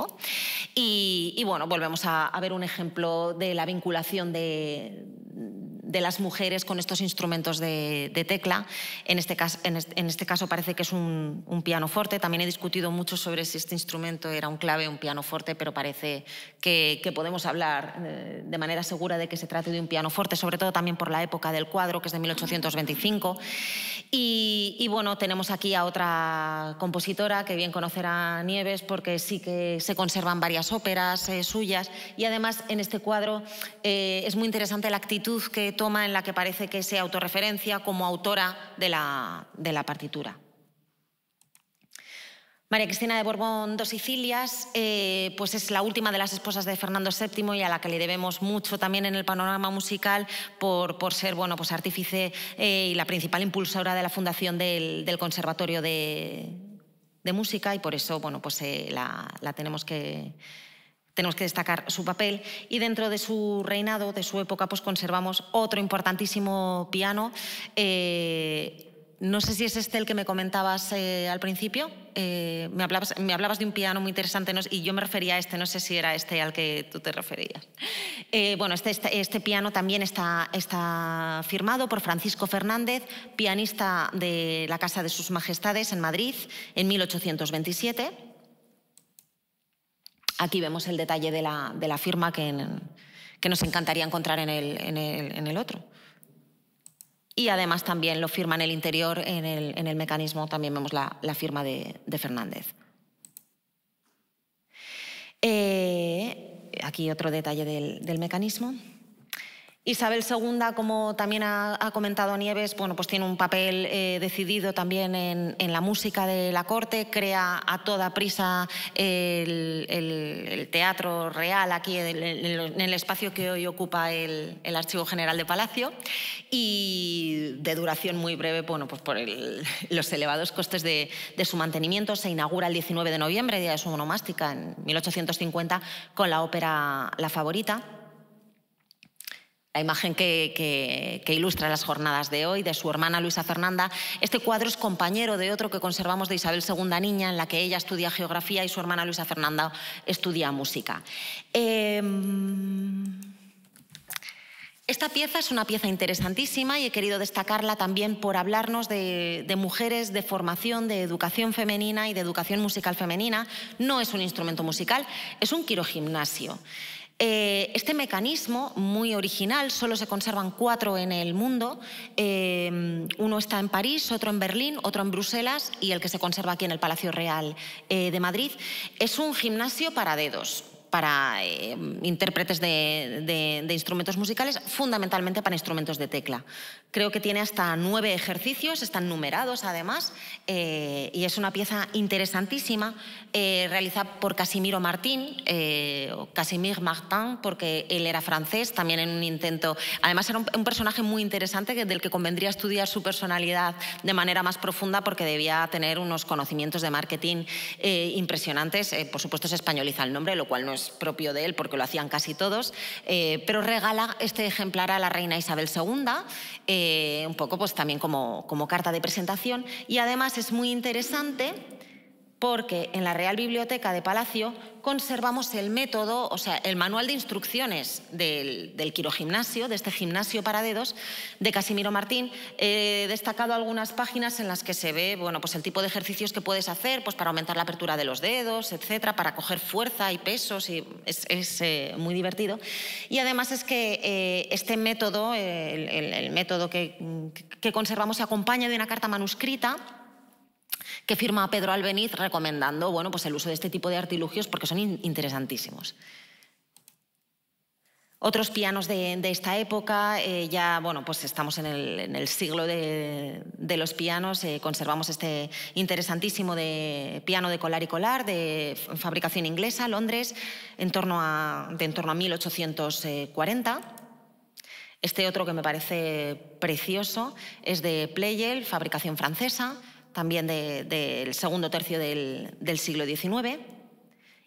Y, bueno, volvemos a, ver un ejemplo de la vinculación de, de las mujeres con estos instrumentos de, tecla. En este, caso, en, este, caso, parece que es un, piano pianoforte. También he discutido mucho sobre si este instrumento era un clave, un pianoforte, pero parece que, podemos hablar eh, de manera segura de que se trate de un pianoforte, sobre todo también por la época del cuadro, que es de 1825. Y, bueno, tenemos aquí a otra compositora que bien conocerá Nieves porque sí que se conservan varias óperas eh, suyas y además en este cuadro eh, es muy interesante la actitud que toma en la que parece que se autorreferencia como autora de la partitura. María Cristina de Borbón dos Sicilias, eh, pues es la última de las esposas de Fernando VII y a la que le debemos mucho también en el panorama musical por, ser bueno, pues artífice eh, y la principal impulsora de la fundación del, Conservatorio de, Música y por eso bueno, pues, eh, la, tenemos que, tenemos que destacar su papel y dentro de su reinado, de su época, pues conservamos otro importantísimo piano. no sé si es este el que me comentabas al principio. Eh, me, hablabas, de un piano muy interesante y yo me refería a este, no sé si era este al que tú te referías. Eh, bueno, este, este, este, piano también está, firmado por Francisco Fernández, pianista de la Casa de Sus Majestades en Madrid en 1827. Aquí vemos el detalle de la, firma que, nos encantaría encontrar en el otro. Y además también lo firma en el interior, en el, mecanismo también vemos la, firma de, Fernández. Eh, aquí otro detalle del mecanismo. Isabel II, como también ha, comentado Nieves, bueno, pues tiene un papel eh, decidido también en, la música de la corte, crea a toda prisa el, teatro real aquí en el, espacio que hoy ocupa el, Archivo General de Palacio y de duración muy breve, bueno, pues por los elevados costes de, de, su mantenimiento. Se inaugura el 19 de noviembre, día de su monomástica, en 1850, con la ópera La Favorita la imagen que, ilustra las jornadas de hoy, de su hermana Luisa Fernanda. Este cuadro es compañero de otro que conservamos de Isabel II Niña, en la que ella estudia geografía y su hermana Luisa Fernanda estudia música. Em, esta pieza es una pieza interesantísima y he querido destacarla también por hablarnos de, mujeres, de formación, de educación femenina y de educación musical femenina. No es un instrumento musical, es un quirogimnasio. Eh, este mecanismo, muy original, solo se conservan cuatro en el mundo. Eh, uno está en París, otro en Berlín, otro en Bruselas y el que se conserva aquí en el Palacio Real eh, de Madrid. Es un gimnasio para dedos para eh, intérpretes de, instrumentos musicales, fundamentalmente para instrumentos de tecla. Creo que tiene hasta nueve ejercicios, están numerados además, eh, y es una pieza interesantísima, eh, realizada por Casimiro Martín, o Casimir Martin, porque él era francés, también en un intento, además era un, un personaje muy interesante del que convendría estudiar su personalidad de manera más profunda porque debía tener unos conocimientos de marketing impresionantes, por supuesto se españoliza el nombre, lo cual no es pues, propio de él porque lo hacían casi todos, eh, pero regala este ejemplar a la reina Isabel II, eh, un poco pues también como, como carta de presentación y además es muy interesante porque en la Real Biblioteca de Palacio conservamos el método, o sea, el manual de instrucciones del, del quirogimnasio, de este gimnasio para dedos, de Casimiro Martín. He destacado algunas páginas en las que se ve bueno, pues el tipo de ejercicios que puedes hacer pues para aumentar la apertura de los dedos, etcétera, para coger fuerza y pesos, y es, eh, muy divertido. Y además es que eh, este método, el, método que, que conservamos, se acompaña de una carta manuscrita que firma Pedro Albeniz recomendando bueno, pues el uso de este tipo de artilugios porque son interesantísimos. Otros pianos de, esta época, eh, ya bueno, pues estamos en el, siglo de, los pianos, eh, conservamos este interesantísimo de piano de colar y colar de fabricación inglesa, Londres, en torno a, de en torno a 1840. Este otro que me parece precioso es de Pleyel, fabricación francesa, también del segundo tercio del, siglo XIX.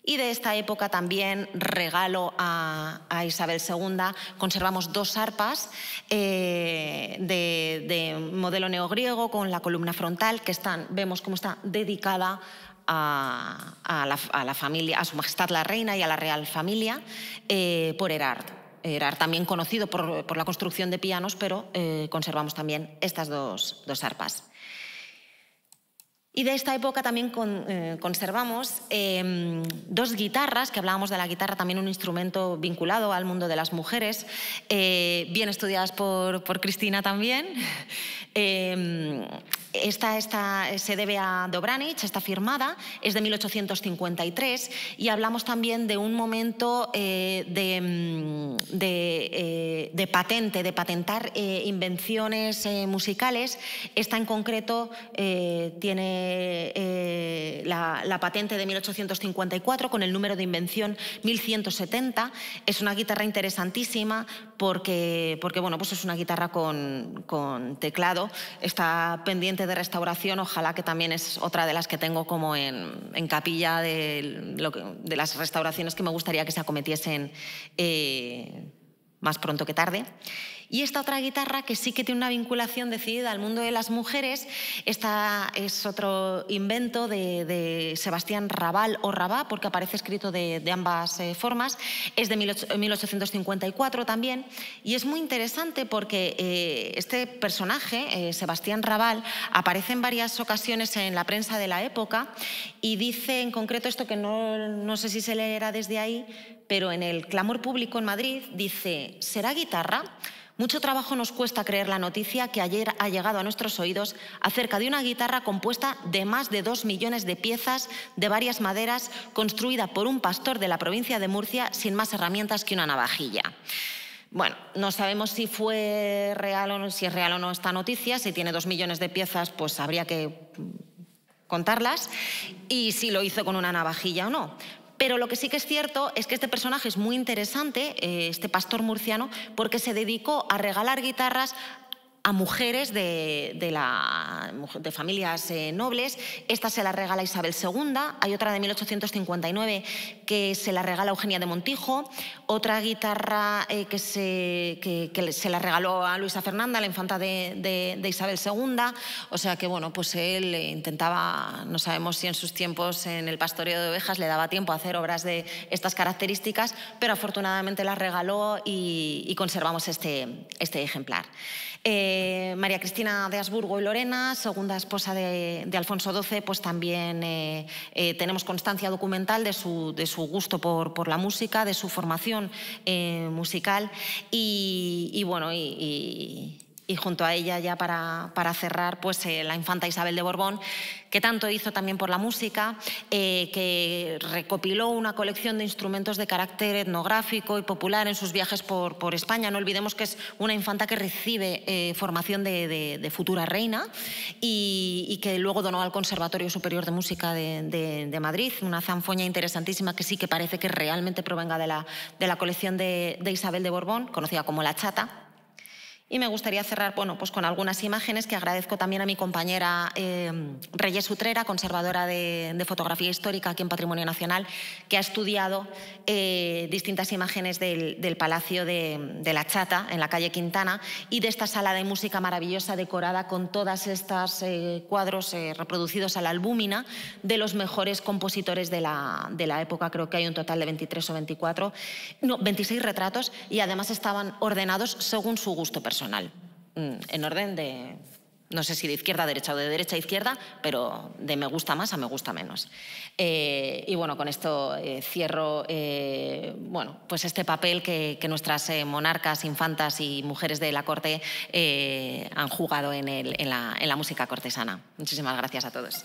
Y de esta época también regalo a, Isabel II, conservamos dos arpas eh, de, modelo neogriego con la columna frontal, que están, vemos cómo está dedicada a, la, familia, a su majestad la reina y a la real familia eh, por Herard. Herard también conocido por, la construcción de pianos, pero eh, conservamos también estas dos arpas. Y de esta época también eh, conservamos em, dos guitarras, que hablábamos de la guitarra, también un instrumento vinculado al mundo de las mujeres, eh, bien estudiadas por Cristina también. Em, esta, eh, se debe a Dobranich, está firmada, es de 1853 y hablamos también de un momento eh, mm, eh, de, patente, de patentar invenciones musicales. Esta en concreto tiene la, patente de 1854 con el número de invención 1170. Es una guitarra interesantísima porque, porque bueno, pues es una guitarra con, con teclado, está pendiente de restauración, ojalá que también es otra de las que tengo como en, capilla de, las restauraciones que me gustaría que se acometiesen eh, más pronto que tarde. Y esta otra guitarra, que sí que tiene una vinculación decidida al mundo de las mujeres, esta es otro invento de, Sebastián Rabal o Rabá, porque aparece escrito de, ambas eh, formas, es de 1854 también, y es muy interesante porque eh, este personaje, eh, Sebastián Rabal, aparece en varias ocasiones en la prensa de la época y dice en concreto esto que no, no sé si se leerá desde ahí, pero en el clamor público en Madrid dice, ¿será guitarra? Mucho trabajo nos cuesta creer la noticia que ayer ha llegado a nuestros oídos acerca de una guitarra compuesta de más de dos millones de piezas de varias maderas, construida por un pastor de la provincia de Murcia sin más herramientas que una navajilla. Bueno, no sabemos si fue real o no, si es real o no esta noticia. Si tiene dos millones de piezas, pues habría que contarlas y si lo hizo con una navajilla o no. Pero lo que sí que es cierto es que este personaje es muy interesante, eh, este pastor murciano, porque se dedicó a regalar guitarras a mujeres de, familias eh, nobles. Esta se la regala Isabel II, hay otra de 1859 que se la regala Eugenia de Montijo, otra guitarra eh, que, se, la regaló a Luisa Fernanda, la infanta de, Isabel II. O sea que, bueno, pues él intentaba, no sabemos si en sus tiempos en el pastoreo de ovejas le daba tiempo a hacer obras de estas características, pero afortunadamente la regaló y, conservamos este, este ejemplar. Eh, eh, María Cristina de Asburgo y Lorena, segunda esposa de, Alfonso XII, pues también eh, eh, tenemos constancia documental de su, gusto por, la música, de su formación musical y, bueno, y y junto a ella, ya para, cerrar, pues eh, la infanta Isabel de Borbón, que tanto hizo también por la música, eh, que recopiló una colección de instrumentos de carácter etnográfico y popular en sus viajes por, España. No olvidemos que es una infanta que recibe eh, formación de, futura reina y, que luego donó al Conservatorio Superior de Música de, Madrid, una zanfoña interesantísima que sí que parece que realmente provenga de la, la colección de Isabel de Borbón, conocida como La Chata y me gustaría cerrar bueno, pues con algunas imágenes que agradezco también a mi compañera eh, Reyes Utrera, conservadora de, fotografía histórica aquí en Patrimonio Nacional, que ha estudiado eh, distintas imágenes del, Palacio de, la Chata, en la calle Quintana, y de esta sala de música maravillosa decorada con todos estos eh, cuadros reproducidos a la albúmina de los mejores compositores de la, de la época. Creo que hay un total de 23 o 24, no, 26 retratos y además estaban ordenados según su gusto personal personal, mm, en orden de, no sé si de izquierda a derecha o de derecha a izquierda, pero de me gusta más a me gusta menos. Eh, y bueno, con esto eh, cierro eh, bueno, pues este papel que, nuestras monarcas, infantas y mujeres de la corte han jugado en, la, en la música cortesana. Muchísimas gracias a todos.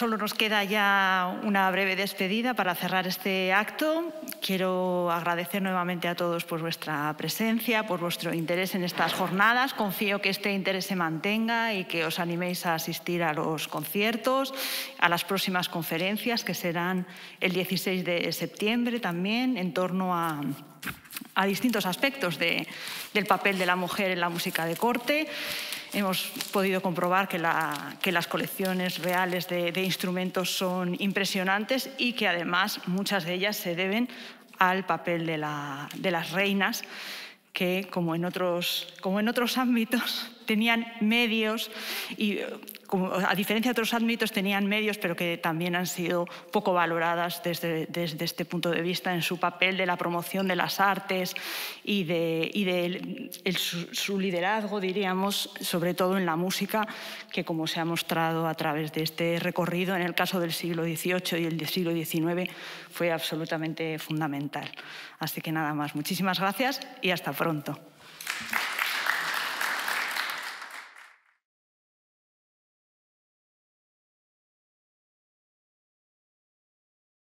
Solo nos queda ya una breve despedida para cerrar este acto. Quiero agradecer nuevamente a todos por vuestra presencia, por vuestro interés en estas jornadas. Confío que este interés se mantenga y que os animéis a asistir a los conciertos, a las próximas conferencias que serán el 16 de septiembre también en torno a distintos aspectos del papel de la mujer en la música de corte. Hemos podido comprobar que, las colecciones reales de, instrumentos son impresionantes y que además muchas de ellas se deben al papel de, las reinas, que como en, otros, como en otros ámbitos tenían medios y a diferencia de otros ámbitos, tenían medios, pero que también han sido poco valoradas desde, desde, este punto de vista en su papel de la promoción de las artes y de, su, liderazgo, diríamos, sobre todo en la música, que como se ha mostrado a través de este recorrido, en el caso del siglo XVIII y el siglo XIX, fue absolutamente fundamental. Así que nada más, muchísimas gracias y hasta pronto.